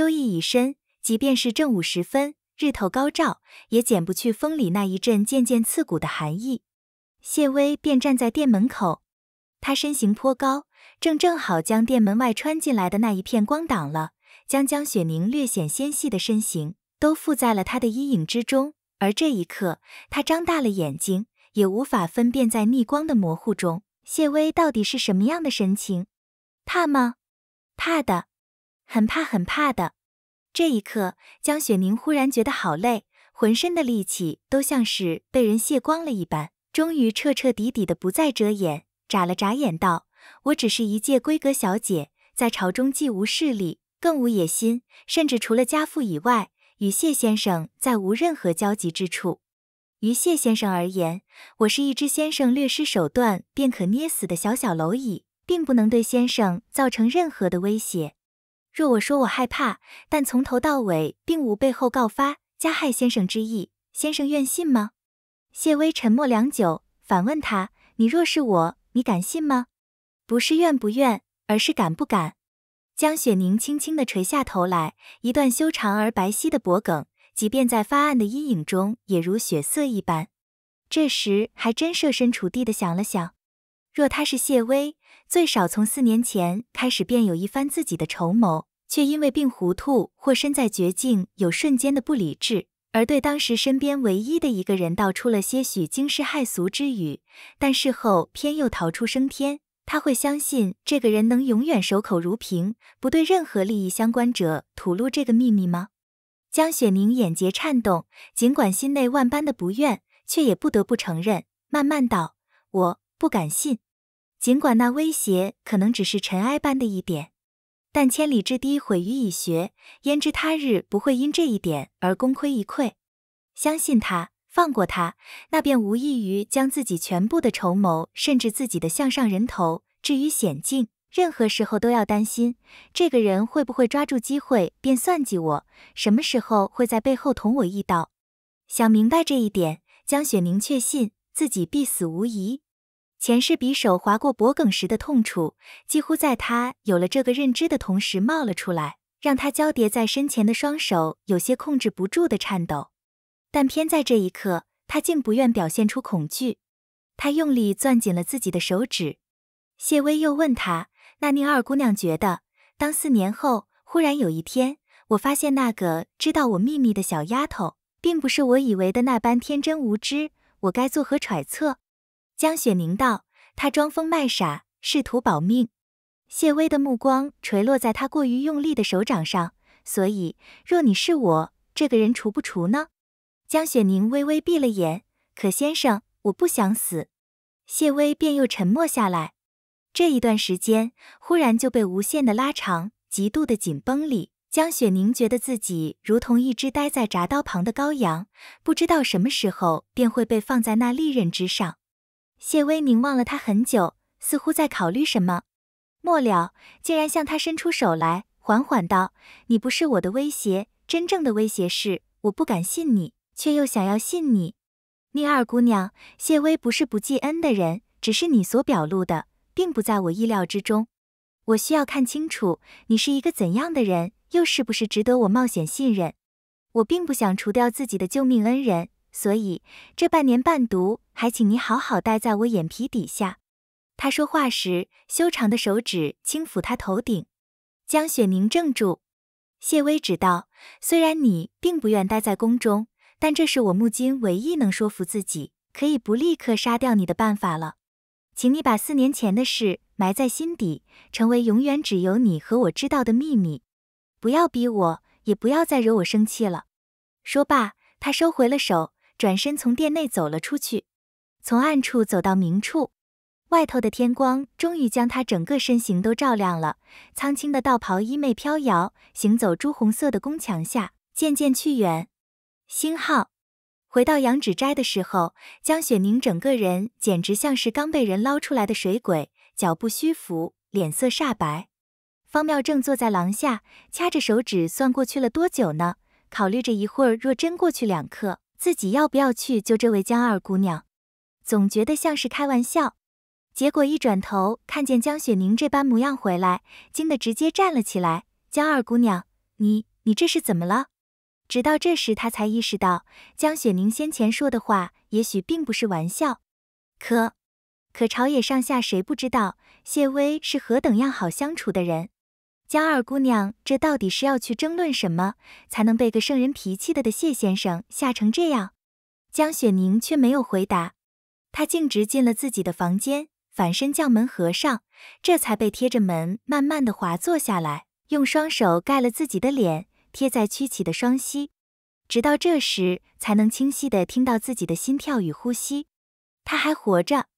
秋意已深，即便是正午时分，日头高照，也减不去风里那一阵渐渐刺骨的寒意。谢威便站在店门口，他身形颇高，正正好将店门外穿进来的那一片光挡了，将江雪凝略显纤细的身形都覆在了他的阴影之中。而这一刻，他张大了眼睛，也无法分辨在逆光的模糊中，谢威到底是什么样的神情，怕吗？怕的。很怕很怕的，这一刻，江雪凝忽然觉得好累，浑身的力气都像是被人卸光了一般。终于彻彻底底的不再遮掩，眨了眨眼道：“我只是一介闺阁小姐，在朝中既无势力，更无野心，甚至除了家父以外，与谢先生再无任何交集之处。于谢先生而言，我是一只先生略施手段便可捏死的小小蝼蚁，并不能对先生造成任何的威胁。”若我说我害怕，但从头到尾并无背后告发、加害先生之意，先生愿信吗？谢威沉默良久，反问他：“你若是我，你敢信吗？不是愿不愿，而是敢不敢？”江雪凝轻轻地垂下头来，一段修长而白皙的脖颈，即便在发暗的阴影中，也如血色一般。这时还真设身处地地想了想，若他是谢威。最少从四年前开始便有一番自己的筹谋，却因为病糊涂或身在绝境，有瞬间的不理智，而对当时身边唯一的一个人道出了些许惊世骇俗之语。但事后偏又逃出升天，他会相信这个人能永远守口如瓶，不对任何利益相关者吐露这个秘密吗？江雪凝眼睫颤动，尽管心内万般的不愿，却也不得不承认，慢慢道：“我不敢信。”尽管那威胁可能只是尘埃般的一点，但千里之堤毁于蚁穴，焉知他日不会因这一点而功亏一篑？相信他，放过他，那便无异于将自己全部的筹谋，甚至自己的项上人头置于险境。任何时候都要担心，这个人会不会抓住机会便算计我？什么时候会在背后捅我一刀？想明白这一点，江雪凝确信自己必死无疑。前世匕首划过脖颈时的痛楚，几乎在他有了这个认知的同时冒了出来，让他交叠在身前的双手有些控制不住的颤抖。但偏在这一刻，他竟不愿表现出恐惧。他用力攥紧了自己的手指。谢薇又问他：“那宁二姑娘觉得，当四年后忽然有一天，我发现那个知道我秘密的小丫头，并不是我以为的那般天真无知，我该作何揣测？”江雪凝道：“他装疯卖傻，试图保命。”谢威的目光垂落在他过于用力的手掌上，所以，若你是我这个人，除不除呢？江雪凝微微闭了眼，可先生，我不想死。谢威便又沉默下来。这一段时间忽然就被无限的拉长，极度的紧绷里，江雪凝觉得自己如同一只待在铡刀旁的羔羊，不知道什么时候便会被放在那利刃之上。谢威凝望了他很久，似乎在考虑什么，末了竟然向他伸出手来，缓缓道：“你不是我的威胁，真正的威胁是我不敢信你，却又想要信你。宁二姑娘，谢威不是不记恩的人，只是你所表露的，并不在我意料之中。我需要看清楚你是一个怎样的人，又是不是值得我冒险信任。我并不想除掉自己的救命恩人。”所以这半年伴读，还请你好好待在我眼皮底下。他说话时，修长的手指轻抚他头顶。江雪凝怔住。谢威指道：“虽然你并不愿待在宫中，但这是我目金唯一能说服自己可以不立刻杀掉你的办法了。请你把四年前的事埋在心底，成为永远只有你和我知道的秘密。不要逼我，也不要再惹我生气了。”说罢，他收回了手。转身从殿内走了出去，从暗处走到明处，外头的天光终于将他整个身形都照亮了。苍青的道袍衣袂飘摇，行走朱红色的宫墙下，渐渐去远。星号，回到羊指斋的时候，江雪宁整个人简直像是刚被人捞出来的水鬼，脚步虚浮，脸色煞白。方妙正坐在廊下，掐着手指算过去了多久呢？考虑着一会儿若真过去两刻。自己要不要去救这位江二姑娘？总觉得像是开玩笑。结果一转头看见江雪凝这般模样回来，惊得直接站了起来。江二姑娘，你你这是怎么了？直到这时，他才意识到江雪凝先前说的话也许并不是玩笑。可可朝野上下谁不知道谢威是何等样好相处的人？江二姑娘，这到底是要去争论什么，才能被个圣人脾气的的谢先生吓成这样？江雪宁却没有回答，她径直进了自己的房间，反身将门合上，这才被贴着门慢慢的滑坐下来，用双手盖了自己的脸，贴在曲起的双膝，直到这时才能清晰的听到自己的心跳与呼吸。她还活着。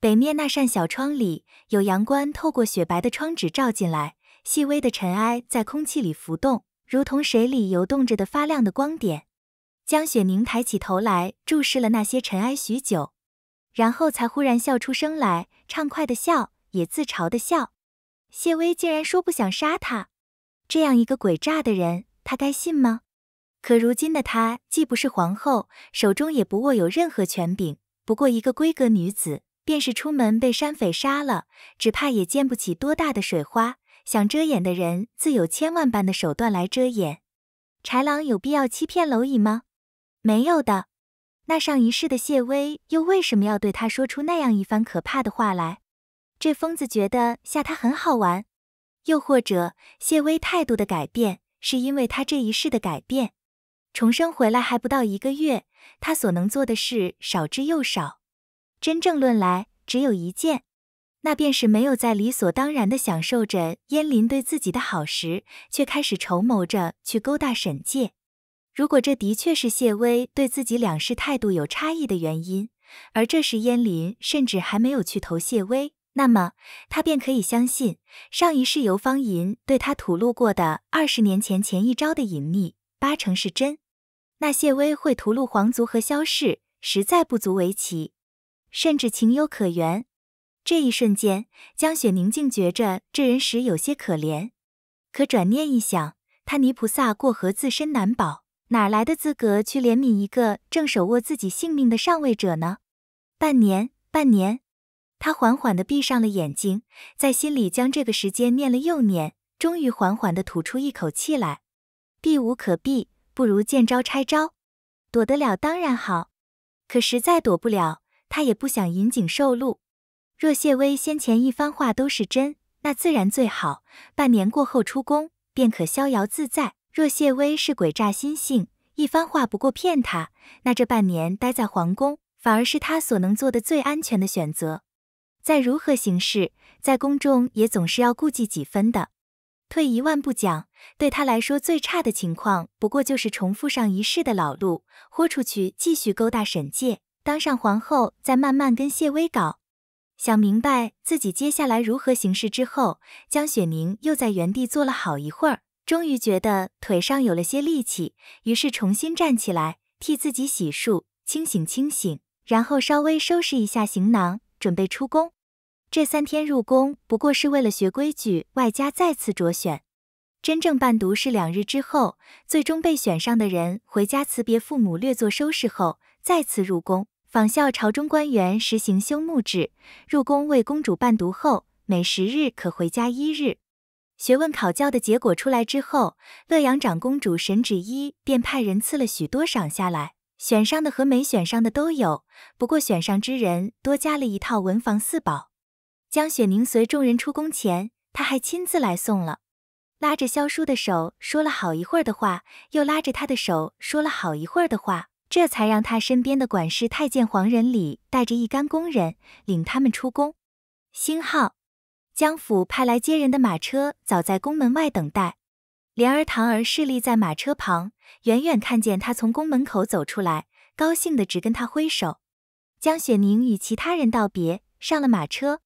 北面那扇小窗里，有阳光透过雪白的窗纸照进来。细微的尘埃在空气里浮动，如同水里游动着的发亮的光点。江雪凝抬起头来，注视了那些尘埃许久，然后才忽然笑出声来，畅快的笑，也自嘲的笑。谢威竟然说不想杀他，这样一个诡诈的人，他该信吗？可如今的他既不是皇后，手中也不握有任何权柄，不过一个闺阁女子，便是出门被山匪杀了，只怕也溅不起多大的水花。想遮掩的人自有千万般的手段来遮掩，豺狼有必要欺骗蝼蚁吗？没有的。那上一世的谢威又为什么要对他说出那样一番可怕的话来？这疯子觉得吓他很好玩。又或者，谢威态度的改变是因为他这一世的改变。重生回来还不到一个月，他所能做的事少之又少。真正论来，只有一件。那便是没有在理所当然的享受着燕林对自己的好时，却开始筹谋着去勾搭沈介。如果这的确是谢威对自己两世态度有差异的原因，而这时燕林甚至还没有去投谢威，那么他便可以相信上一世尤方银对他吐露过的二十年前前一招的隐秘八成是真。那谢威会屠戮皇族和萧氏，实在不足为奇，甚至情有可原。这一瞬间，江雪宁竟觉着这人时有些可怜。可转念一想，他泥菩萨过河，自身难保，哪来的资格去怜悯一个正手握自己性命的上位者呢？半年，半年，他缓缓地闭上了眼睛，在心里将这个时间念了又念，终于缓缓地吐出一口气来。避无可避，不如见招拆招。躲得了当然好，可实在躲不了，他也不想引颈受戮。若谢威先前一番话都是真，那自然最好。半年过后出宫，便可逍遥自在。若谢威是鬼诈心性，一番话不过骗他，那这半年待在皇宫，反而是他所能做的最安全的选择。再如何行事，在宫中也总是要顾忌几分的。退一万步讲，对他来说最差的情况，不过就是重复上一世的老路，豁出去继续勾搭沈介，当上皇后，再慢慢跟谢威搞。想明白自己接下来如何行事之后，江雪宁又在原地坐了好一会儿，终于觉得腿上有了些力气，于是重新站起来，替自己洗漱，清醒清醒，然后稍微收拾一下行囊，准备出宫。这三天入宫不过是为了学规矩，外加再次着选，真正伴读是两日之后，最终被选上的人回家辞别父母，略作收拾后，再次入宫。仿效朝中官员实行休沐制，入宫为公主伴读后，每十日可回家一日。学问考教的结果出来之后，乐阳长公主神旨一便派人赐了许多赏下来，选上的和没选上的都有，不过选上之人多加了一套文房四宝。江雪凝随众人出宫前，她还亲自来送了，拉着萧叔的手说了好一会儿的话，又拉着他的手说了好一会儿的话。这才让他身边的管事太监黄仁礼带着一干工人领他们出宫。星号，江府派来接人的马车早在宫门外等待，莲儿、唐儿侍立在马车旁，远远看见他从宫门口走出来，高兴的直跟他挥手。江雪宁与其他人道别，上了马车。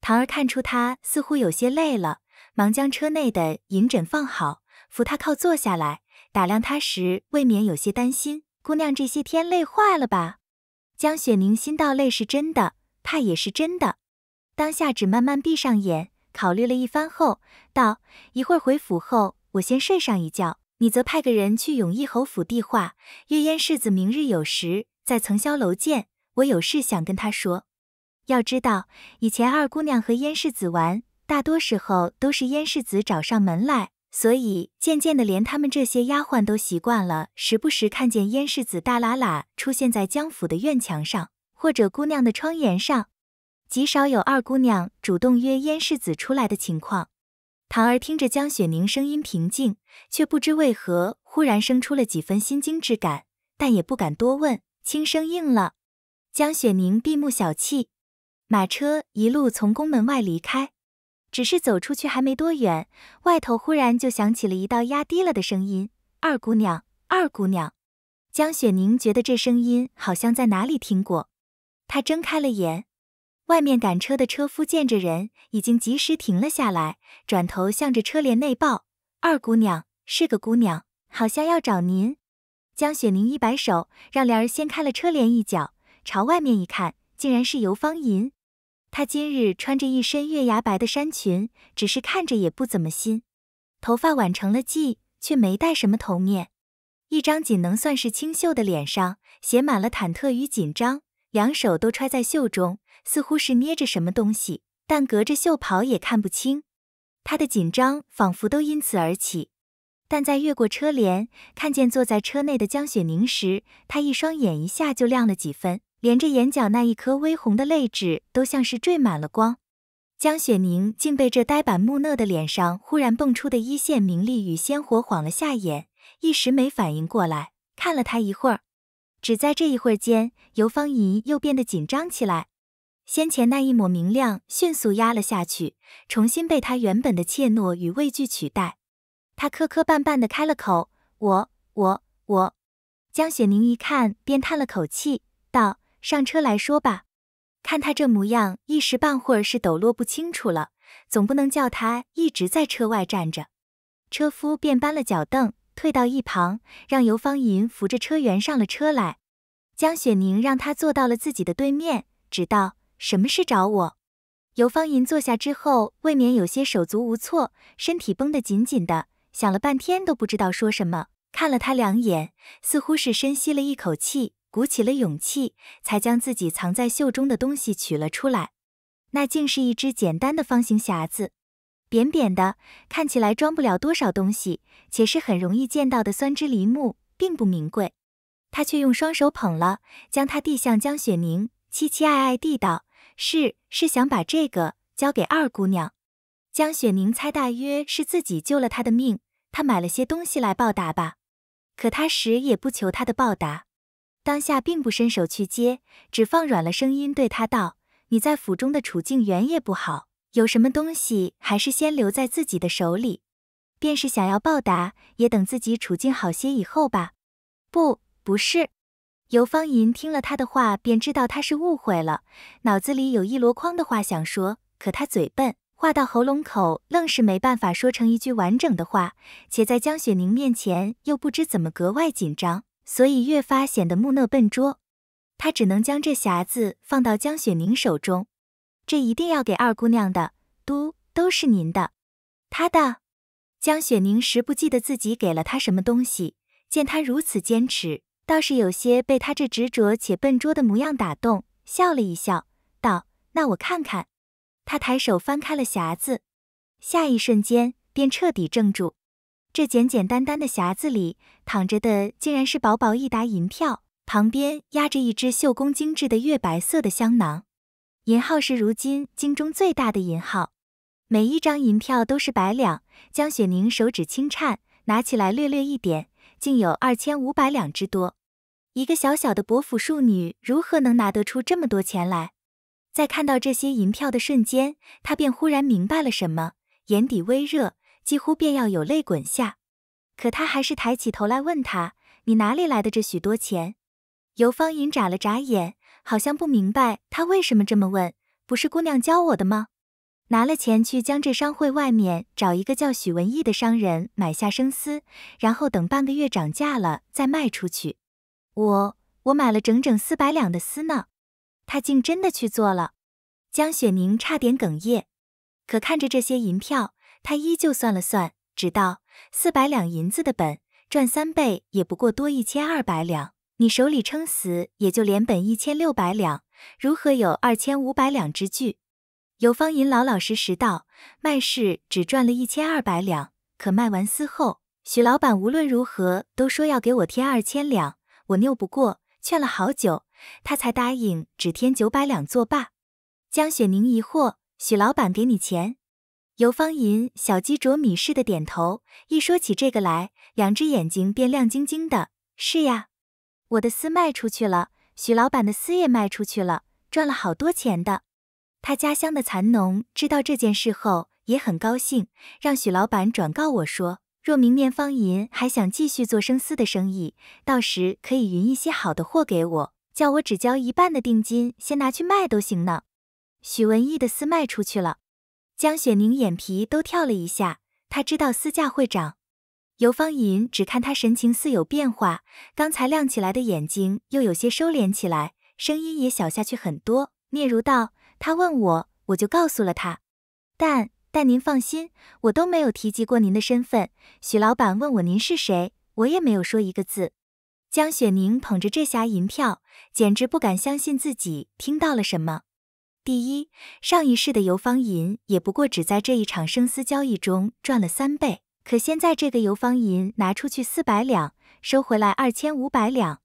唐儿看出他似乎有些累了，忙将车内的银枕放好，扶他靠坐下来。打量他时，未免有些担心。姑娘这些天累坏了吧？江雪凝心道累是真的，怕也是真的。当下只慢慢闭上眼，考虑了一番后，道：“一会儿回府后，我先睡上一觉。你则派个人去永义侯府递话，约燕世子明日酉时在层霄楼见。我有事想跟他说。要知道，以前二姑娘和燕世子玩，大多时候都是燕世子找上门来。”所以渐渐的，连他们这些丫鬟都习惯了，时不时看见燕世子大喇喇出现在江府的院墙上，或者姑娘的窗沿上。极少有二姑娘主动约燕世子出来的情况。唐儿听着江雪宁声音平静，却不知为何忽然生出了几分心惊之感，但也不敢多问，轻声应了。江雪宁闭目小憩，马车一路从宫门外离开。只是走出去还没多远，外头忽然就响起了一道压低了的声音：“二姑娘，二姑娘。”江雪宁觉得这声音好像在哪里听过。她睁开了眼，外面赶车的车夫见着人，已经及时停了下来，转头向着车帘内报：“二姑娘是个姑娘，好像要找您。”江雪宁一摆手，让莲儿掀开了车帘一角，朝外面一看，竟然是游芳银。她今日穿着一身月牙白的衫裙，只是看着也不怎么新。头发挽成了髻，却没戴什么头面。一张仅能算是清秀的脸上，写满了忐忑与紧张。两手都揣在袖中，似乎是捏着什么东西，但隔着袖袍也看不清。她的紧张仿佛都因此而起，但在越过车帘，看见坐在车内的江雪凝时，她一双眼一下就亮了几分。连着眼角那一颗微红的泪痣都像是缀满了光，江雪凝竟被这呆板木讷的脸上忽然蹦出的一线明丽与鲜活晃了下眼，一时没反应过来，看了他一会儿。只在这一会儿间，尤芳姨又变得紧张起来，先前那一抹明亮迅速压了下去，重新被她原本的怯懦与畏惧取代。她磕磕绊绊地开了口：“我……我……我……”江雪凝一看便叹了口气，道。上车来说吧，看他这模样，一时半会儿是抖落不清楚了，总不能叫他一直在车外站着。车夫便搬了脚凳，退到一旁，让尤芳银扶着车辕上了车来。江雪宁让他坐到了自己的对面，只道什么事找我。尤芳银坐下之后，未免有些手足无措，身体绷得紧紧的，想了半天都不知道说什么，看了他两眼，似乎是深吸了一口气。鼓起了勇气，才将自己藏在袖中的东西取了出来。那竟是一只简单的方形匣子，扁扁的，看起来装不了多少东西，且是很容易见到的酸枝梨木，并不名贵。他却用双手捧了，将它递向江雪宁，期期艾艾地道：“是是，想把这个交给二姑娘。”江雪宁猜大约是自己救了他的命，他买了些东西来报答吧。可他时也不求他的报答。当下并不伸手去接，只放软了声音对他道：“你在府中的处境原也不好，有什么东西还是先留在自己的手里，便是想要报答，也等自己处境好些以后吧。”不，不是。尤芳银听了他的话，便知道他是误会了，脑子里有一箩筐的话想说，可他嘴笨，话到喉咙口愣是没办法说成一句完整的话，且在江雪凝面前又不知怎么格外紧张。所以越发显得木讷笨拙，他只能将这匣子放到江雪凝手中，这一定要给二姑娘的，都都是您的，她的。江雪凝时不记得自己给了他什么东西，见他如此坚持，倒是有些被他这执着且笨拙的模样打动，笑了一笑，道：“那我看看。”他抬手翻开了匣子，下一瞬间便彻底怔住。这简简单单的匣子里躺着的，竟然是薄薄一沓银票，旁边压着一只绣工精致的月白色的香囊。银号是如今京中最大的银号，每一张银票都是百两。江雪凝手指轻颤，拿起来略略一点，竟有二千五百两之多。一个小小的伯府庶女，如何能拿得出这么多钱来？在看到这些银票的瞬间，她便忽然明白了什么，眼底微热。几乎便要有泪滚下，可他还是抬起头来问他：“你哪里来的这许多钱？”尤芳银眨了眨眼，好像不明白他为什么这么问。不是姑娘教我的吗？拿了钱去江浙商会外面找一个叫许文义的商人买下生丝，然后等半个月涨价了再卖出去。我我买了整整四百两的丝呢。他竟真的去做了。江雪凝差点哽咽，可看着这些银票。他依旧算了算，只道四百两银子的本赚三倍也不过多一千二百两，你手里撑死也就连本一千六百两，如何有二千五百两之巨？尤方银老老实实道，卖市只赚了一千二百两，可卖完丝后，许老板无论如何都说要给我添二千两，我拗不过，劝了好久，他才答应只添九百两作罢。江雪宁疑惑，许老板给你钱？尤方银小鸡啄米似的点头，一说起这个来，两只眼睛便亮晶晶的。是呀，我的丝卖出去了，许老板的丝也卖出去了，赚了好多钱的。他家乡的蚕农知道这件事后也很高兴，让许老板转告我说，若明年方银还想继续做生丝的生意，到时可以匀一些好的货给我，叫我只交一半的定金，先拿去卖都行呢。许文义的丝卖出去了。江雪宁眼皮都跳了一下，她知道私价会涨。尤芳银只看他神情似有变化，刚才亮起来的眼睛又有些收敛起来，声音也小下去很多，嗫嚅道：“他问我，我就告诉了他。但但您放心，我都没有提及过您的身份。许老板问我您是谁，我也没有说一个字。”江雪宁捧着这匣银票，简直不敢相信自己听到了什么。第一，上一世的游方银也不过只在这一场生死交易中赚了三倍，可现在这个游方银拿出去四百两，收回来二千五百两。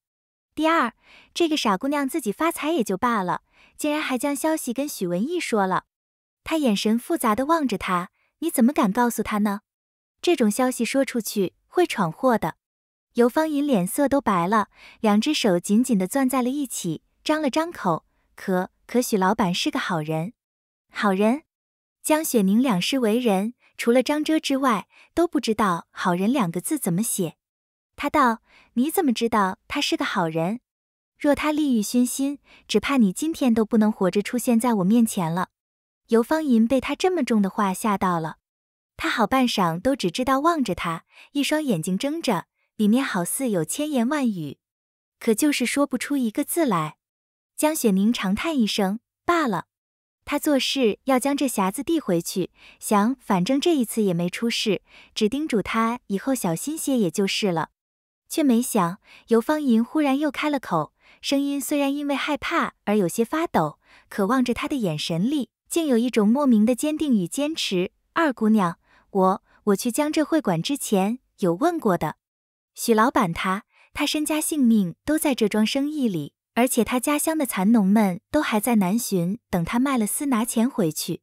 第二，这个傻姑娘自己发财也就罢了，竟然还将消息跟许文义说了。她眼神复杂的望着他，你怎么敢告诉他呢？这种消息说出去会闯祸的。尤芳银脸色都白了，两只手紧紧的攥在了一起，张了张口。可可许老板是个好人，好人。江雪凝两世为人，除了张遮之外，都不知道“好人”两个字怎么写。他道：“你怎么知道他是个好人？若他利欲熏心，只怕你今天都不能活着出现在我面前了。”尤芳银被他这么重的话吓到了，他好半晌都只知道望着他，一双眼睛睁着，里面好似有千言万语，可就是说不出一个字来。江雪宁长叹一声，罢了。他做事要将这匣子递回去，想反正这一次也没出事，只叮嘱他以后小心些也就是了。却没想尤芳银忽然又开了口，声音虽然因为害怕而有些发抖，渴望着他的眼神里竟有一种莫名的坚定与坚持。二姑娘，我我去江浙会馆之前有问过的，许老板他他身家性命都在这桩生意里。而且他家乡的蚕农们都还在南巡，等他卖了丝拿钱回去。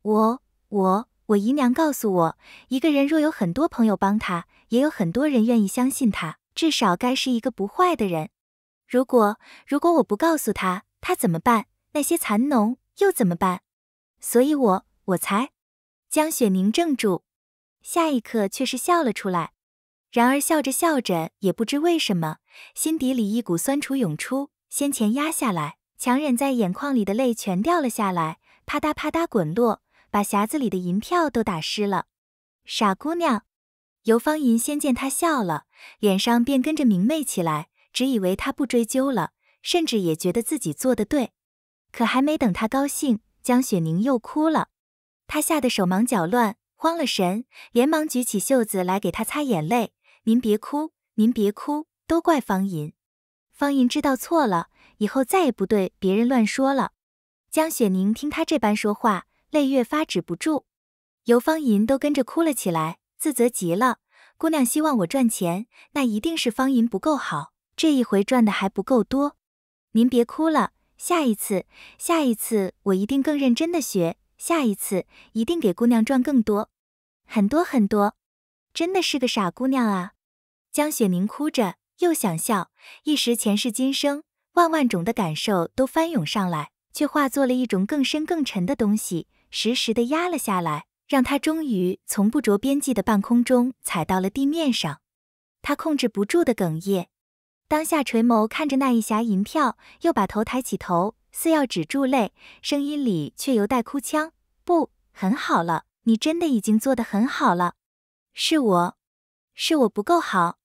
我我我姨娘告诉我，一个人若有很多朋友帮他，也有很多人愿意相信他，至少该是一个不坏的人。如果如果我不告诉他，他怎么办？那些蚕农又怎么办？所以，我我才江雪凝怔住，下一刻却是笑了出来。然而笑着笑着，也不知为什么，心底里一股酸楚涌出。先前压下来，强忍在眼眶里的泪全掉了下来，啪嗒啪嗒滚落，把匣子里的银票都打湿了。傻姑娘，尤芳银先见她笑了，脸上便跟着明媚起来，只以为她不追究了，甚至也觉得自己做得对。可还没等她高兴，江雪凝又哭了，她吓得手忙脚乱，慌了神，连忙举起袖子来给她擦眼泪：“您别哭，您别哭，都怪方银。”方银知道错了，以后再也不对别人乱说了。江雪宁听她这般说话，泪越发止不住，尤方银都跟着哭了起来，自责极了。姑娘希望我赚钱，那一定是方银不够好，这一回赚的还不够多。您别哭了，下一次，下一次我一定更认真地学，下一次一定给姑娘赚更多，很多很多。真的是个傻姑娘啊！江雪宁哭着。又想笑，一时前世今生万万种的感受都翻涌上来，却化作了一种更深更沉的东西，时时的压了下来，让他终于从不着边际的半空中踩到了地面上。他控制不住的哽咽，当下垂眸看着那一匣银票，又把头抬起头，似要止住泪，声音里却犹带哭腔：“不，很好了，你真的已经做得很好了。是我，是我不够好。”